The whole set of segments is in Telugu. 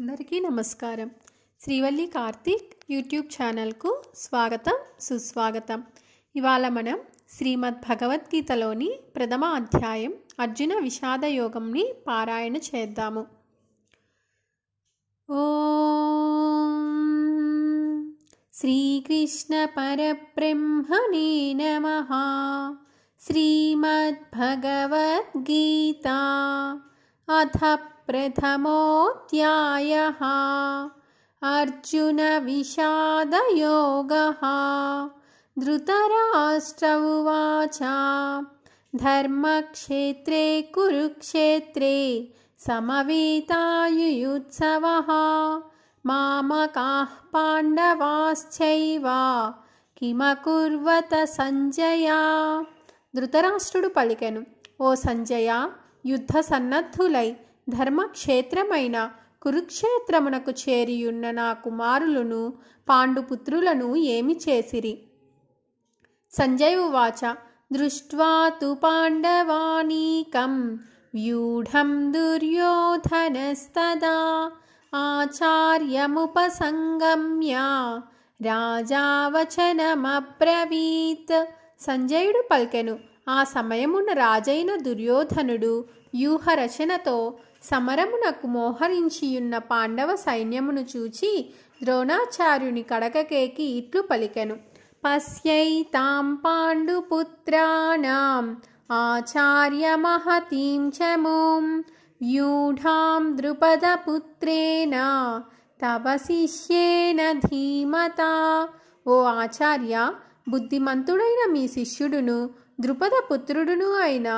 అందరికీ నమస్కారం శ్రీవల్లి కార్తీక్ యూట్యూబ్ ఛానల్కు స్వాగతం సుస్వాగతం ఇవాళ మనం శ్రీమద్ భగవద్గీతలోని ప్రథమ అధ్యాయం అర్జున విషాద యోగంని పారాయణ చేద్దాము ఓ శ్రీకృష్ణ పరబ్రహ్మణే నమ శ్రీమద్భగవద్గీత అథ प्रथमोऽध्यायः अर्जुनविषादयोगः धृतराष्ट्र उवाच धर्मक्षेत्रे कुरुक्षेत्रे समवेतायुयुत्सवः मामकाः पाण्डवाश्चैव किमकुर्वत सञ्जया धृतराष्ट्रुडु पलिकेनु, ओ सञ्जया युद्धसन्नद्धुलै ధర్మక్షేత్రమైన కురుక్షేత్రమునకు చేరియున్న నా కుమారులను పాండుపుత్రులను ఏమి చేసిరి సంజయువాచ ఉవాచ దృష్ట్వా తు పాండవానీకం వ్యూఢం దుర్యోధనస్తదా ఆచార్యముపసంగమ్య రాజావచనమ్రవీత్ సంజయుడు పల్కెను ఆ సమయమున రాజైన దుర్యోధనుడు వ్యూహరచనతో సమరమునకు మోహరించియున్న పాండవ సైన్యమును చూచి ద్రోణాచార్యుని కడకకేకి ఇట్లు పలికెను పశ్యై తాం పాండుపుత్రాణం ఆచార్య మహతీం చమోం వ్యూఢాం ద్రుపదపుత్రేణ తవ శిష్యేన ధీమత ఓ ఆచార్య బుద్ధిమంతుడైన మీ శిష్యుడును ద్రుపదపుత్రుడును అయిన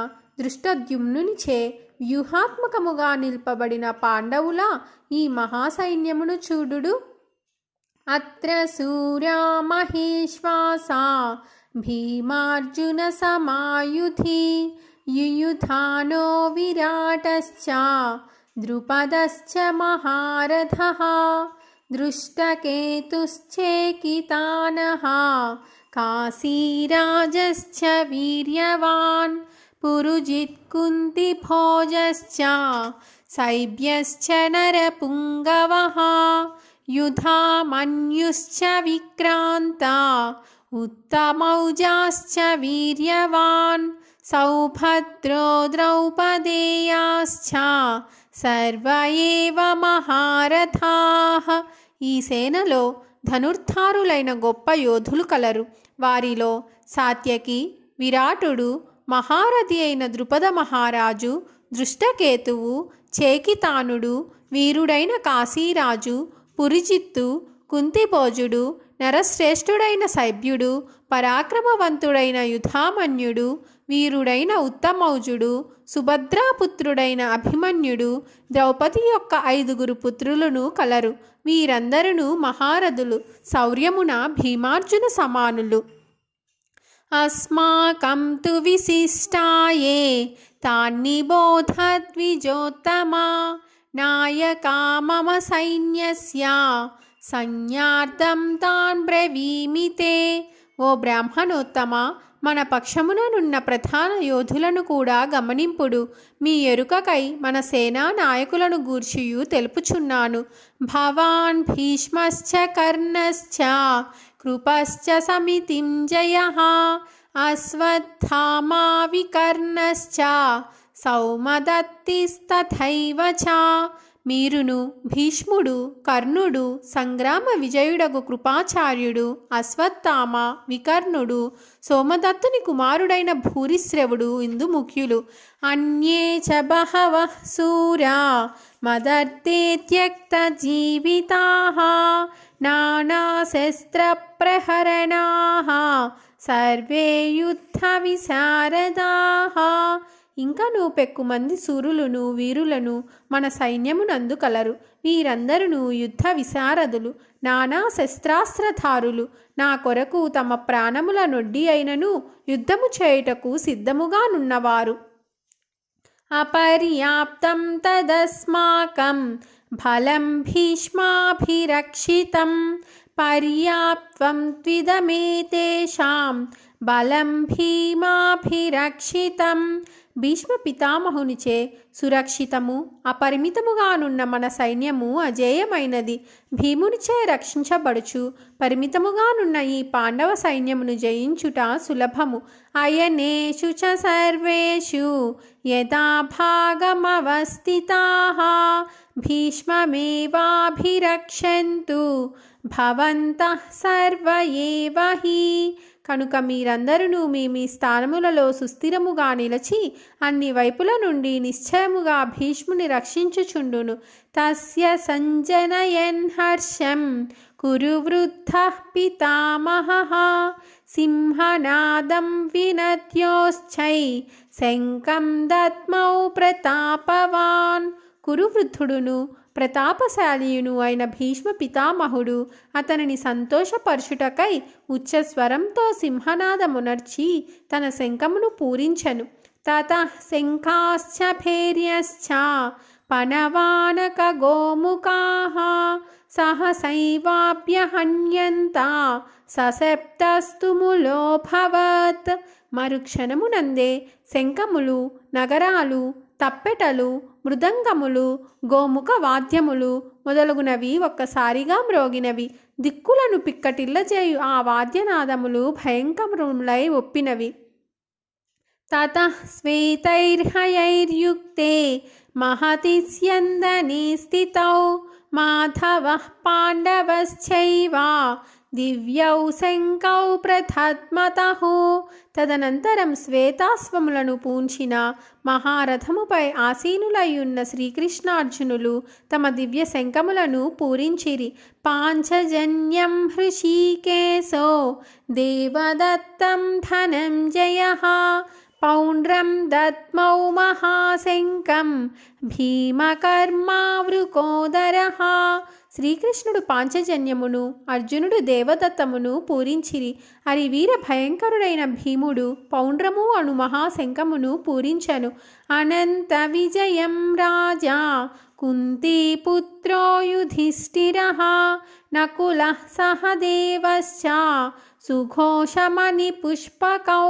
దృష్టద్యుమ్నునిచే వ్యూహాత్మకముగా నిల్పబడిన పాండవుల ఈ మహాసైన్యమును చూడుడు అత్ర సూర్యా మహేశ్వాస భీమార్జున సమాయుధి యుయుధానో విరాటశ్చ ద్రుపదశ్చ మహారథ దృష్టకేతుశ్చేకితాన కాశీరాజశ్చ వీర్యవాన్ పురుజిత్కుంతి భోజశ్చ సైభ్యశ్చ నరపుంగవ యుధామన్యుశ్చ విక్రాంత ఉత్తమౌజాశ్చ వీర్యవాన్ సౌభద్రో ద్రౌపదేయాశ్చ సర్వ మహారథాః ఈ సేనలో ధనుర్ధారులైన గొప్ప యోధులు కలరు వారిలో సాత్యకి విరాటుడు మహారథి అయిన ద్రుపద మహారాజు దృష్టకేతువు చేకితానుడు వీరుడైన కాశీరాజు పురిజిత్తు కుంతిభోజుడు నరశ్రేష్ఠుడైన సభ్యుడు పరాక్రమవంతుడైన యుధామన్యుడు వీరుడైన ఉత్తమౌజుడు సుభద్రాపుత్రుడైన అభిమన్యుడు ద్రౌపది యొక్క ఐదుగురు పుత్రులను కలరు వీరందరూ మహారథులు శౌర్యమున భీమార్జున సమానులు విశిష్టాయే తాన్ని బోధ ద్విజోత్తమా నాయకా మమ సైన్య సంజ్ఞార్థం తాన్ బ్రవీమితే ఓ బ్రాహ్మణోత్తమ మన పక్షముననున్న ప్రధాన యోధులను కూడా గమనింపుడు మీ ఎరుకకై మన సేనా నాయకులను గూర్చియు తెలుపుచున్నాను భవాన్ భీష్మశ్చ కర్ణశ్చ కృపశ్చ समितिं जयः अश्वत्थामा विकर्णश्च సౌమదత్తిస్తథైవ మీరును భీష్ముడు కర్ణుడు సంగ్రామ విజయుడగు కృపాచార్యుడు అశ్వత్థామ వికర్ణుడు సోమదత్తుని కుమారుడైన భూరిశ్రవుడు ఇందు ముఖ్యులు అన్యే చ బహవ సూరా మదర్తే త్యక్త జీవితా నానాశస్త్రప్రహరణాः సర్వే యుద్ధ విశారదాः ఇంకా నూపెక్కు మంది సూరులను వీరులను మన సైన్యమునందు కలరు వీరందరూ యుద్ధ విశారదులు నానా శస్త్రాస్త్రధారులు నా కొరకు తమ ప్రాణముల నొడ్డి అయినను యుద్ధము చేయుటకు సిద్ధముగానున్నవారు అపర్యాప్తం తదస్మాకం भीष्माभिरक्षितं पर्याप्तं त्विदमेतेषां बलं भीमाभिरक्षितम् భీష్మ పితామహునిచే సురక్షితము అపరిమితముగానున్న మన సైన్యము అజేయమైనది భీమునిచే రక్షించబడుచు పరిమితముగానున్న ఈ పాండవ సైన్యమును జయించుట సులభము అయనేషు చ సర్వేషు భాగమవస్థితా భీష్మమేవాభిరక్షంతు భవంతః సర్వ ఏవ హి కనుక మీరందరూ మీ మీ స్థానములలో సుస్థిరముగా నిలచి అన్ని వైపుల నుండి నిశ్చయముగా భీష్ముని రక్షించుచుండును తస్య సంజనయన్ హర్షం కురు వృద్ధ పితామహ సింహనాదం వినద్యోశ్చై శంకం దత్మౌ ప్రతాపవాన్ కురువృద్ధుడును ప్రతాపశాలియును అయిన భీష్మ పితామహుడు అతనిని సంతోషపరుచుటకై ఉచ్చస్వరంతో సింహనాదమునర్చి తన శంఖమును పూరించను తత శంఖాశ్చ భేర్యశ్చ పనవానక గోముఖాः సహసైవాభ్యహన్యంత ససెప్తస్తుములోభవత్ మరుక్షణమునందే శంఖములు నగరాలు తప్పెటలు మృదంగములు గోముఖ వాద్యములు మొదలగునవి ఒక్కసారిగా మ్రోగినవి దిక్కులను చేయు ఆ వాద్యనాదములు భయంకరములై ఒప్పినవి తత శ్వేతైర్హయైర్యుక్తే महतिस्यन्दने స్థితౌ మాధవ పాండవశ్చైవా దివ్యౌ శంకౌ ప్రథాత్మత తదనంతరం శ్వేతాస్వములను పూంచిన మహారథముపై ఆసీనులయ్యున్న శ్రీకృష్ణార్జునులు తమ దివ్య శంఖములను పూరించిరి పాంచజన్యం హృషీకేశో దేవదత్తం ధనం జయ పౌండ్రం దత్మౌ మహాశంకం భీమకర్మావృకోదర శ్రీకృష్ణుడు పాంచజన్యమును అర్జునుడు దేవదత్తమును పూరించిరి అరి వీర భయంకరుడైన భీముడు పౌండ్రము అను మహాశంఖమును పూరించను అనంత విజయం రాజా పుత్రో యుధిష్ఠిర నకుల సహదేవశ్చ సుఘోషమణి పుష్పకౌ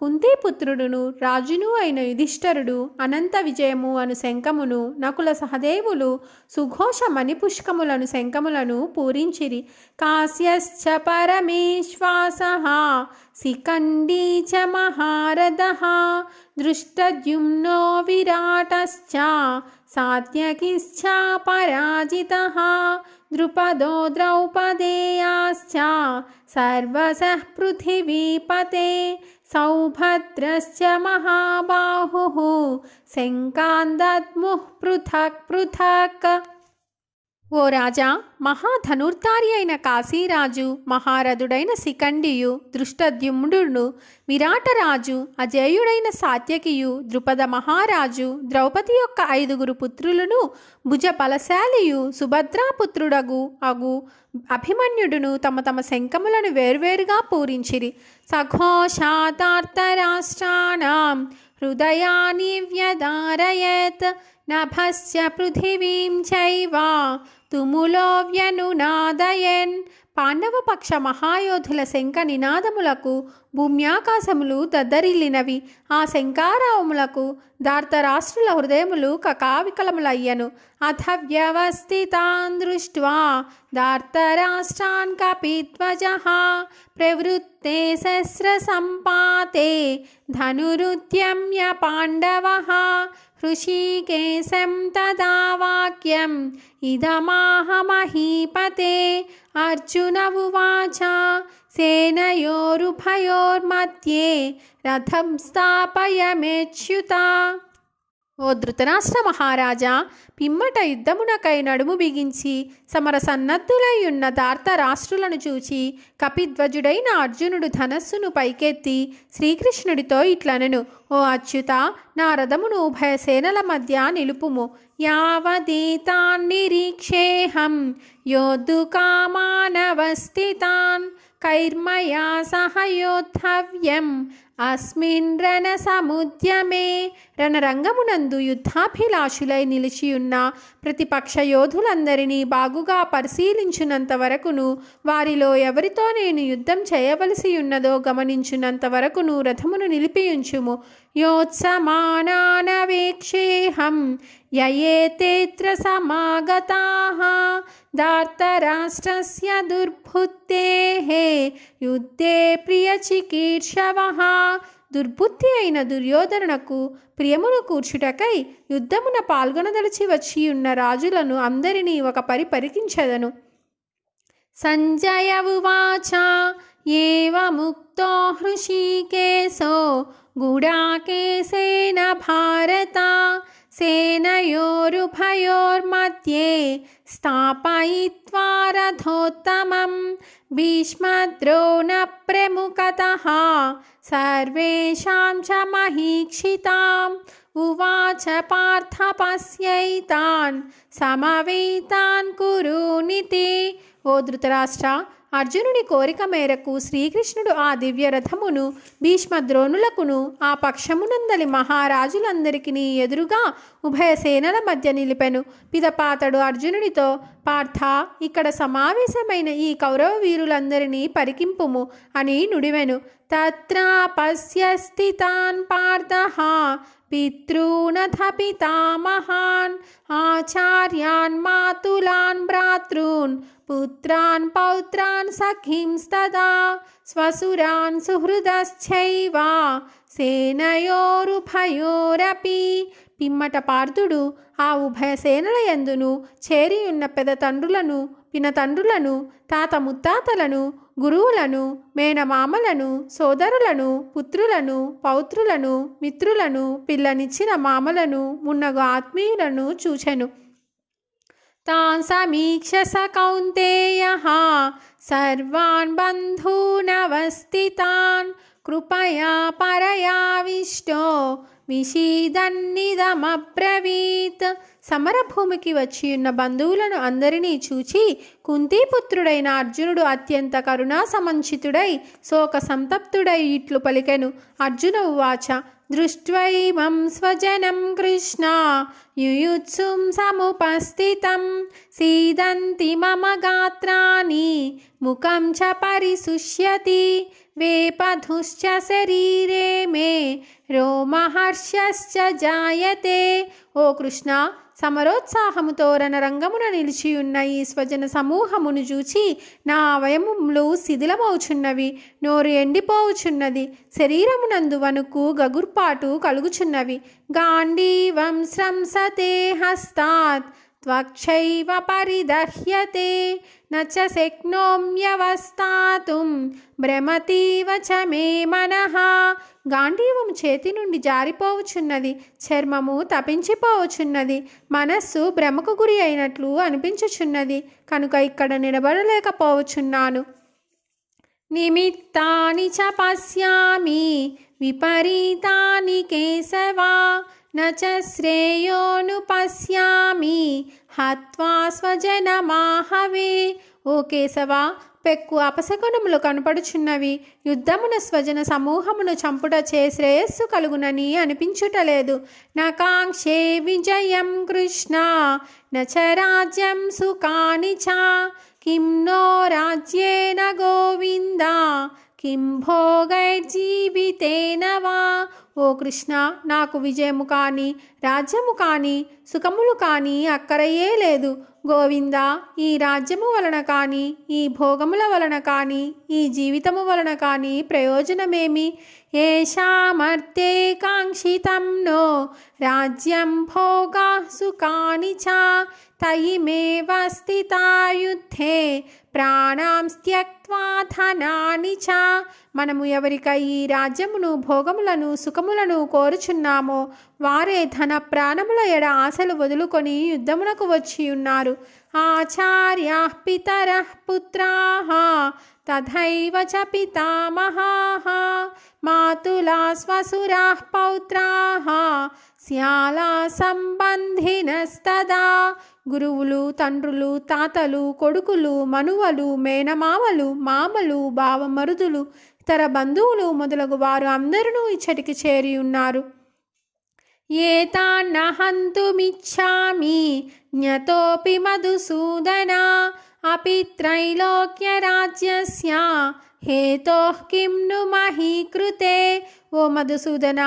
కుంతీపుత్రుడును రాజును అయిన యుధిష్ఠరుడు అనంత విజయము అను శంఖమును నకుల సహదేవులు సుఘోష మణిపుష్కములను శంఖములను పూరించిరి కాశ్యశ్చ పరమేశ్వాస శిఖండీ చ మహారథ దృష్టద్యుమ్నో విరాటశ్చ సాత్యకిశ్చ పరాజిత ద్రుపదో ద్రౌపదేయాశ్చ సర్వసః పృథివీపతే सौभद्रस्य महाबाहुः सिङ्कान्दद्मुः पृथक् पृथक् ఓ రాజా మహాధనుర్ధారి అయిన కాశీరాజు మహారథుడైన శిఖండియు దృష్టద్యుమ్ముడును విరాటరాజు అజేయుడైన సాత్యకియు ద్రుపద మహారాజు ద్రౌపది యొక్క ఐదుగురు పుత్రులను భుజ బలశాలియు సుభద్రాపుత్రుడగు అగు అభిమన్యుడును తమ తమ శంఖములను వేర్వేరుగా పూరించిరి సఘోషాతార్థ రాష్ట్రానాం हृदयानि व्यधारयत् नभस्य पृथिवीं चैव व्यनुनादयन् పాండవపక్ష మహాయోధుల శంఖ నినాదములకు భూమ్యాకాశములు దద్దరిల్లినవి ఆ శంకారావములకు రాష్ట్రుల హృదయములు కకావికలములయ్యను అథ వ్యవస్థితాన్ దృష్ట్వా దార్తరాష్ట్రాన్ కపిధ్వజ ప్రవృత్తే శస్త్ర సంపాతే ధనురుద్యమ్య పాండవ ऋषिकेशं तदा वाक्यम् इदमाहमहीपते महीपते अर्जुन उवाच सेनयोरुभयोर्मध्ये रथं स्थापय ఓ ధృతరాష్ట్ర మహారాజా పిమ్మట యుద్ధమునకై నడుము బిగించి సమర సన్నద్ధులై ఉన్న దార్త రాష్ట్రులను చూచి కపిధ్వజుడైన అర్జునుడు ధనస్సును పైకెత్తి శ్రీకృష్ణుడితో ఇట్లనను ఓ అచ్యుత నా రథమును ఉభయ సేనల మధ్య నిలుపుము యావదీతాన్ నిరీక్షేహం యోధు కామానవస్థితాన్ कैर्मया सह అస్మిన్ రణ సముద్యమే రణరంగమునందు యుద్ధాభిలాషులై నిలిచియున్న ప్రతిపక్ష యోధులందరినీ బాగుగా పరిశీలించినంత వరకును వారిలో ఎవరితో నేను యుద్ధం చేయవలసి ఉన్నదో గమనించినంత వరకును రథమును నిలిపియుంచుము योत्समानानवीक्षेऽहं ययेतेऽत्र समागताः दार्तराष्ट्रस्य दुर्बुद्धेः యుద్ధే ప్రియ చికీర్షవ దుర్బుద్ధి అయిన దుర్యోధనకు ప్రియమును కూర్చుటకై యుద్ధమున పాల్గొనదలిచి వచ్చియున్న రాజులను అందరినీ ఒక పరి పరికించదను సంజయ ఉవాచ एवमुक्तो हृषी केशो गुडाकेशेन भारता सेनयोरुभयोर्मध्ये स्थापयित्वा रथोत्तमं भीष्मद्रोणप्रमुखतः सर्वेषां च महीक्षिताम् उवाच पार्थपस्यैतान् समवेतान् कुरुनिति ओधृतराष्ट्रा అర్జునుని కోరిక మేరకు శ్రీకృష్ణుడు ఆ దివ్య రథమును భీష్మ ద్రోణులకును ఆ పక్షమునందలి మహారాజులందరికీ ఎదురుగా ఉభయ సేనల మధ్య నిలిపెను పిదపాతడు అర్జునుడితో పార్థ ఇక్కడ సమావేశమైన ఈ కౌరవ వీరులందరినీ పరికింపుము అని నుడివెను తత్రా పార్థ పితృనథ పితామహాన్ ఆచార్యాన్ మాతులాన్ భ్రాతృన్ పుత్రాన్ పౌత్రాన్ సఖింస్తదా స్వసురాన్ సుహృదశ్చైవ సేనయోరుభయోరపి పిమ్మట పార్థుడు ఆ ఉభయ సేనల ఎందును చేరియున్న తండ్రులను పినతండ్రులను తాత ముత్తాతలను గురువులను మేనమామలను సోదరులను పుత్రులను పౌత్రులను మిత్రులను పిల్లనిచ్చిన మామలను మున్నగు ఆత్మీయులను చూచెను तान् समीक्ष स कौन्तेयः सर्वान् बन्धूनवस्थितान् కృపయా परयाविष्टो విషీదన్నిదమబ్రవీత్ సమరభూమికి వచ్చి ఉన్న బంధువులను అందరినీ చూచి కుంతీపుత్రుడైన అర్జునుడు అత్యంత కరుణా సమంచితుడై శోక సంతప్తుడై ఇట్లు పలికెను అర్జున ఉవాచ దృష్ట్వైమం స్వజనం కృష్ణ యుయుత్సుం సముపస్థితం సీదంతి మమ గాత్రాని ముఖం చ పరిశుష్యతి శరీరే మే मे రోమహర్షశ్చ జాయతే ఓ కృష్ణ సమరోత్సాహముతో రణరంగమున నిలిచియున్న ఈ స్వజన సమూహమును చూచి నా అవయములు శిథిలమవుచున్నవి నోరు ఎండిపోవుచున్నది శరీరమునందు వణుకు గగుర్పాటు కలుగుచున్నవి గాంధీవం స్రంసతే హస్తాత్ త్వక్షైవ పరిదహ్యతే నచ च శక్నోమ్యవస్థాతుం భ్రమతీవ చ మే మనః గాంధీవం చేతి నుండి జారిపోవచున్నది చర్మము తపించిపోవచున్నది మనస్సు భ్రమకు గురి అయినట్లు అనిపించుచున్నది కనుక ఇక్కడ నిలబడలేకపోవచున్నాను నిమిత్తాని చ పశ్యామి విపరీతాని కేశవా నేయోను పశ్యామి శ్రేయోనుపశ్యామి హత్వా మాహవి ఓ కేశవ పెక్కు అపశకునములు కనపడుచున్నవి యుద్ధమున స్వజన సమూహమును చంపుట చే శ్రేయస్సు కలుగునని అనిపించుటలేదు నకాంక్షే విజయం కృష్ణ నచ రాజ్యం సుఖానిచ కిమ్నో రాజ్యేన గోవిందా కిం భోగైర్జీవితేనవా ఓ కృష్ణ నాకు విజయము కానీ రాజ్యము కానీ సుఖములు కానీ అక్కరయే లేదు గోవింద ఈ రాజ్యము వలన కానీ ఈ భోగముల వలన కానీ ఈ జీవితము వలన కానీ ప్రయోజనమేమి ఏషామర్థే కాంక్షితం నో రాజ్యం భోగా సుఖాని చ తయిమేవ స్థితాయుద్ధే ప్రాణాంస్త్యక్ సత్వాధనాని చ మనము ఎవరికై ఈ రాజ్యమును భోగములను సుఖములను కోరుచున్నామో వారే ధన ప్రాణముల ఎడ ఆశలు వదులుకొని యుద్ధమునకు వచ్చి ఉన్నారు ఆచార్య పితర పుత్రా తథైవ చ పితామహా మాతులా స్వసురా పౌత్రా శ్యాలా సంబంధినస్తదా గురువులు తండ్రులు తాతలు కొడుకులు మనువలు మేనమామలు మామలు బావమరుదులు ఇతర బంధువులు మొదలగు వారు అందరూ ఇచ్చటికి చేరి ఉన్నారు ఏతాన్నహంతుమిచ్చామి జ్ఞతోపి మధుసూదన అపి త్రైలోక్యరాజ్యస్య హేతో కిం ను మహీ కృతే ఓ మధుసూదన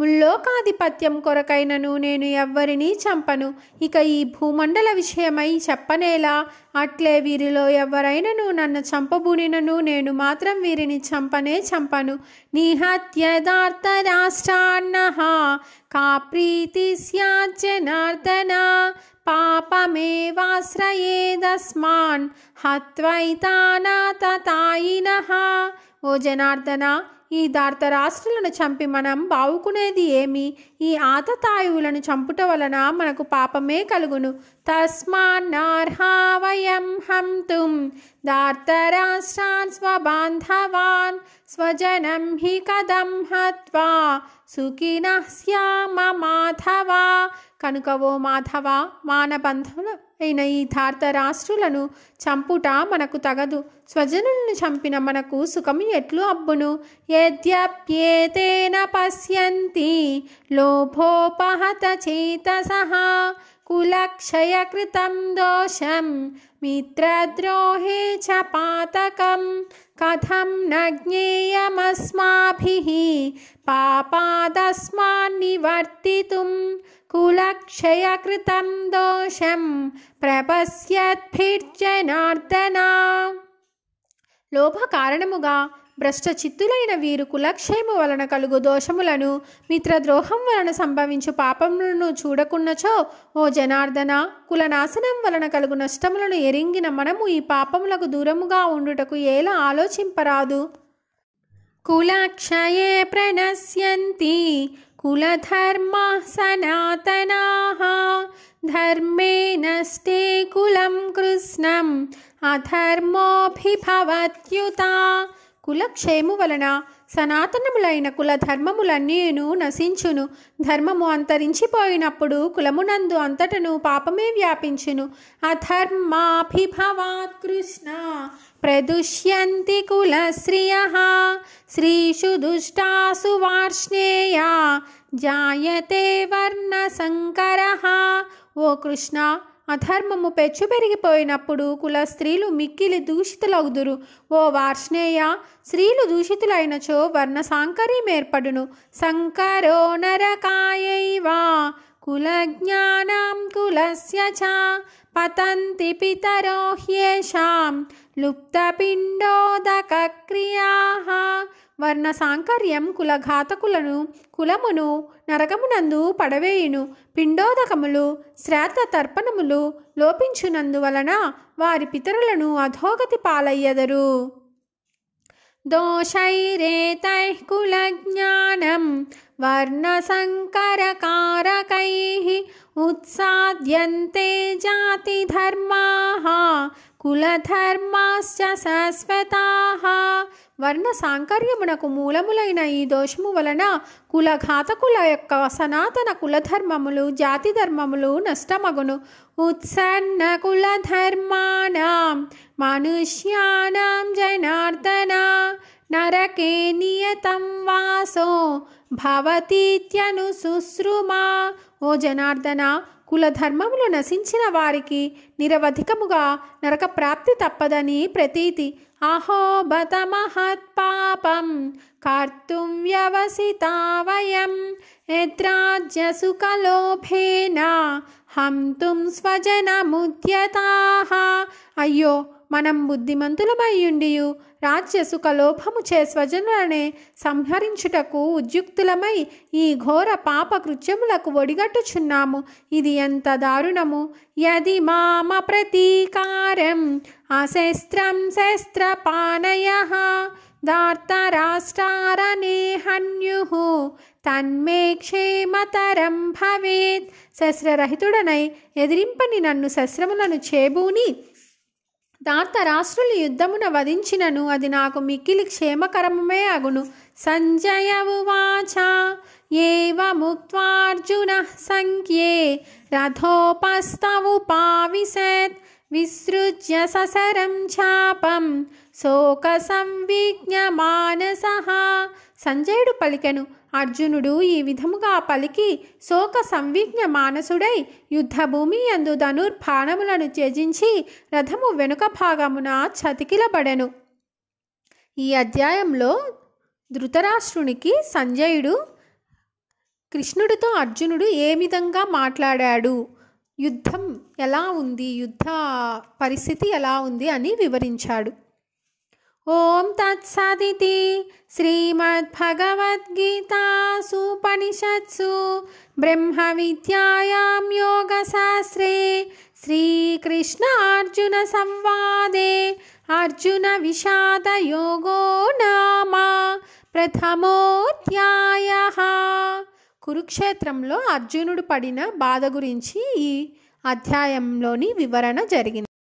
ముల్లోకాధిపత్యం కొరకైనను నేను ఎవ్వరినీ చంపను ఇక ఈ భూమండల విషయమై చెప్పనేలా అట్లే వీరిలో ఎవరైనను నన్ను చంపబూనినను నేను మాత్రం వీరిని చంపనే చంపను నిహత్యదార్థ రాష్ట్రాన్న కా ప్రీతి స్యాజ్జనార్దన पापमेवाश्रयेदस्मान् हत्वैतानाततायिनः भोजनार्दना ఈ దార్తరాష్ట్రులను చంపి మనం బావుకునేది ఏమి ఈ ఆతతాయువులను చంపుట వలన మనకు పాపమే కలుగును తస్మాన్నార్హావయం హంతుం దార్తరాష్ట్రాన్ స్వబాంధవాన్ స్వజనం హి కదం హత్వా సుఖిన శ్యామ మాధవ కనుక ఓ మాధవ మానబంధులు అయిన ఈ ధార్త రాష్ట్రులను చంపుట మనకు తగదు స్వజనులను చంపిన మనకు సుఖం ఎట్లు అబ్బును యద్యప్యేతేన పశ్యంతి లోభోపహత సహా कुलक्षयकृतं दोषं मित्रद्रोहे च पातकं कथं न ज्ञेयमस्माभिः पापादस्मान्निवर्तितुं कुलक्षयकृतं दोषं प्रपश्यद्भिर्जनार्दना लोभकारणमुगा భ్రష్టచిత్తులైన వీరు కులక్షేమ వలన కలుగు దోషములను మిత్రద్రోహం వలన సంభవించు పాపములను చూడకున్నచో ఓ జనార్దన కులనాశనం వలన కలుగు నష్టములను ఎరింగిన మనము ఈ పాపములకు దూరముగా ఉండుటకు ఎలా ఆలోచింపరాదు కులక్షయే ప్రణశ్యంతి కులధర్మ సనాతనా ధర్మే నష్టే కులం కృష్ణం అధర్మోభిభవత్యుత కులక్షేము వలన సనాతనములైన కుల ధర్మములన్నీను నశించును ధర్మము అంతరించిపోయినప్పుడు కులమునందు అంతటను పాపమే వ్యాపించును అధర్మాభిభవాత్ కృష్ణ ప్రదుష్యంతి కులశ్రియ శ్రీషు దుష్టాసు వార్ష్ణేయ జాయతే వర్ణ సంకర ఓ కృష్ణ అధర్మము పెచ్చు పెరిగిపోయినప్పుడు కుల స్త్రీలు మిక్కిలి దూషితులగుదురు ఓ వార్ష్ణేయ స్త్రీలు దూషితులైనచో వర్ణ సాంకర్యం ఏర్పడును సంకరో నరకాయైవా कुलज्ञानां कुलस्य च पतन्ति లుప్త పిండోదక లుప్తపిండోదకక్రియాः వర్ణ సాంకర్యం కులఘాతకులను కులమును నరకమునందు పడవేయును పిండోదకములు శ్రాద్ధ తర్పణములు లోపించునందువలన వారి పితరులను అధోగతి పాలయ్యదరు दोषैरेतैः कुलज्ञानं वर्णसङ्करकारकैः उत्साद्यन्ते जातिधर्माः कुलधर्माश्च शाश्वताः వర్ణ సాంకర్యమునకు మూలములైన ఈ దోషము వలన కులఘాతకుల యొక్క సనాతన కులధర్మములు జాతి ధర్మములు నష్టమగును ఉత్సన్న కులధర్మానం మనుష్యానం జనార్దన నరకే నియతం వాసో భవతీత్యను శుశ్రుమా ఓ జనార్దన కులధర్మములు నశించిన వారికి నిరవధికముగా నరక ప్రాప్తి తప్పదని ప్రతీతి అహోబత మహత్పాపం కర్తుం వ్యవసితావయం యద్రాజ్యసుఖలోభేన హంతుం స్వజనముద్యతా అయ్యో మనం బుద్ధిమంతులమయ్యుండియు రాజ్యసుఖ లోభము చే స్వజనులనే సంహరించుటకు ఉద్యుక్తులమై ఈ ఘోర పాప కృత్యములకు ఒడిగట్టుచున్నాము ఇది ఎంత దారుణము యది మామ ప్రతీకారం అశస్త్రం శస్త్రపానయ దార్తరాష్ట్రారనేహన్యు తన్మే క్షేమతరం భవేత్ శస్త్రరహితుడనై ఎదిరింపని నన్ను శస్త్రములను చేబూని దాత రాష్ట్రులు యుద్ధమున వధించినను అది నాకు మిక్కిలి క్షేమకరమే అగును సంజయ ఉవాచ సంఖ్యే రథోపస్తవు పావిశత్ విసృజ్య ససరం చాపం శోక సంవిజ్ఞ మానస సంజయుడు పలికెను అర్జునుడు ఈ విధముగా పలికి శోక సంవిజ్ఞ మానసుడై యుద్ధభూమి యందు ధనుర్భాణములను త్యజించి రథము వెనుక భాగమున చతికిలబడెను ఈ అధ్యాయంలో ధృతరాష్ట్రునికి సంజయుడు కృష్ణుడితో అర్జునుడు ఏ విధంగా మాట్లాడాడు యుద్ధం ఎలా ఉంది యుద్ధ పరిస్థితి ఎలా ఉంది అని వివరించాడు ఓం తత్సదితి శ్రీమద్భగవద్గీతాసూపనిషత్సు బ్రహ్మ విద్యాయాం యోగశాస్త్రే శ్రీకృష్ణ అర్జున సంవాదే అర్జున విషాద యోగో నామ ప్రథమోధ్యాయ కురుక్షేత్రంలో అర్జునుడు పడిన బాధ గురించి ఈ అధ్యాయంలోని వివరణ జరిగింది